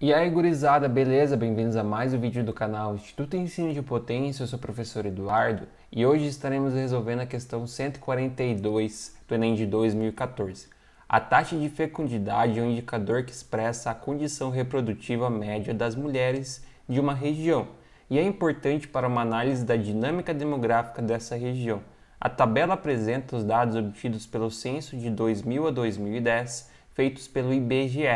E aí, gurizada, beleza? Bem-vindos a mais um vídeo do canal Instituto Ensino de Potência, eu sou o professor Eduardo e hoje estaremos resolvendo a questão 142 do Enem de 2014. A taxa de fecundidade é um indicador que expressa a condição reprodutiva média das mulheres de uma região e é importante para uma análise da dinâmica demográfica dessa região. A tabela apresenta os dados obtidos pelo censo de 2000 a 2010, feitos pelo IBGE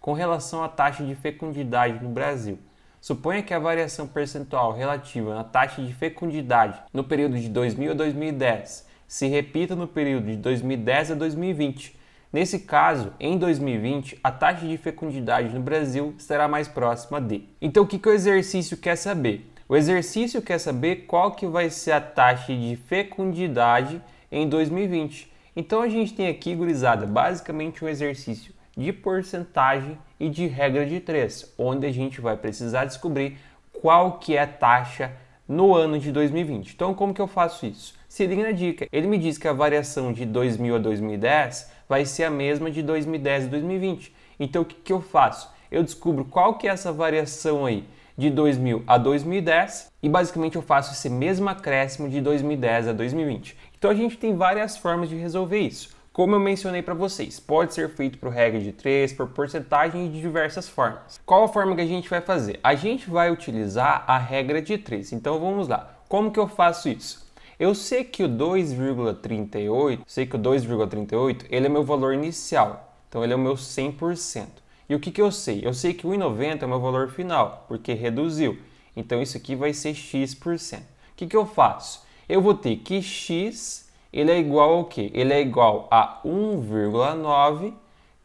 com relação à taxa de fecundidade no Brasil. Suponha que a variação percentual relativa na taxa de fecundidade no período de 2000 a 2010 se repita no período de 2010 a 2020. Nesse caso, em 2020, a taxa de fecundidade no Brasil estará mais próxima de. Então, o que, que o exercício quer saber? O exercício quer saber qual que vai ser a taxa de fecundidade em 2020. Então, a gente tem aqui, gurizada, basicamente um exercício de porcentagem e de regra de três, onde a gente vai precisar descobrir qual que é a taxa no ano de 2020. Então, como que eu faço isso? Se liga na dica. Ele me diz que a variação de 2000 a 2010 vai ser a mesma de 2010 a 2020. Então, o que, que eu faço? Eu descubro qual que é essa variação aí de 2000 a 2010 e basicamente eu faço esse mesmo acréscimo de 2010 a 2020. Então a gente tem várias formas de resolver isso. Como eu mencionei para vocês, pode ser feito por regra de 3, por porcentagem e de diversas formas. Qual a forma que a gente vai fazer? A gente vai utilizar a regra de 3. Então vamos lá. Como que eu faço isso? Eu sei que o 2,38, sei que o 2,38, ele é meu valor inicial. Então ele é o meu 100%. E o que, que eu sei? Eu sei que 1,90 é o meu valor final, porque reduziu. Então isso aqui vai ser x%. O que, que eu faço? Eu vou ter que x ele é igual ao quê? Ele é igual a 1,9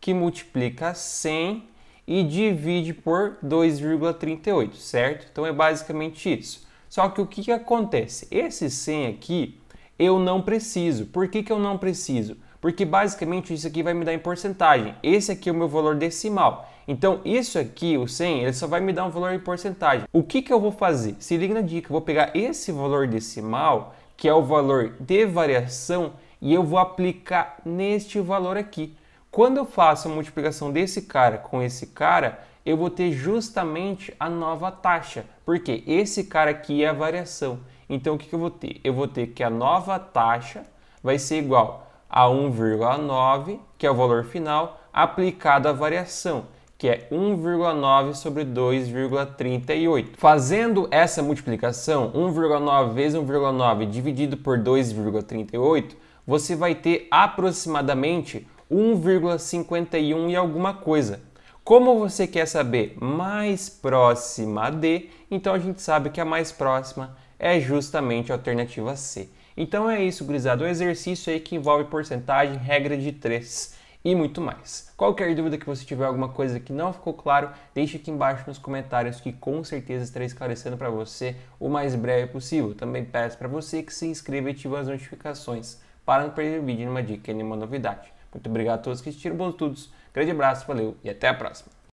que multiplica 100 e divide por 2,38, certo? Então é basicamente isso. Só que o que, que acontece? Esse 100 aqui eu não preciso. Por que, que eu não preciso? Porque basicamente isso aqui vai me dar em porcentagem. Esse aqui é o meu valor decimal. Então isso aqui, o 100, ele só vai me dar um valor em porcentagem. O que, que eu vou fazer? Se liga na dica, eu vou pegar esse valor decimal que é o valor de variação, e eu vou aplicar neste valor aqui. Quando eu faço a multiplicação desse cara com esse cara, eu vou ter justamente a nova taxa, porque esse cara aqui é a variação. Então o que, eu vou ter? Eu vou ter que a nova taxa vai ser igual a 1,9, que é o valor final, aplicado à variação que é 1,9 sobre 2,38. Fazendo essa multiplicação, 1,9 vezes 1,9 dividido por 2,38, você vai ter aproximadamente 1,51 e alguma coisa. Como você quer saber mais próxima de, então a gente sabe que a mais próxima é justamente a alternativa C. Então é isso, gurizada, o exercício aí que envolve porcentagem, regra de 3 e muito mais. Qualquer dúvida que você tiver, alguma coisa que não ficou claro, deixe aqui embaixo nos comentários que com certeza estarei esclarecendo para você o mais breve possível. Também peço para você que se inscreva e ative as notificações para não perder vídeo, nenhuma dica, nenhuma novidade. Muito obrigado a todos que assistiram, bons estudos, grande abraço, valeu e até a próxima!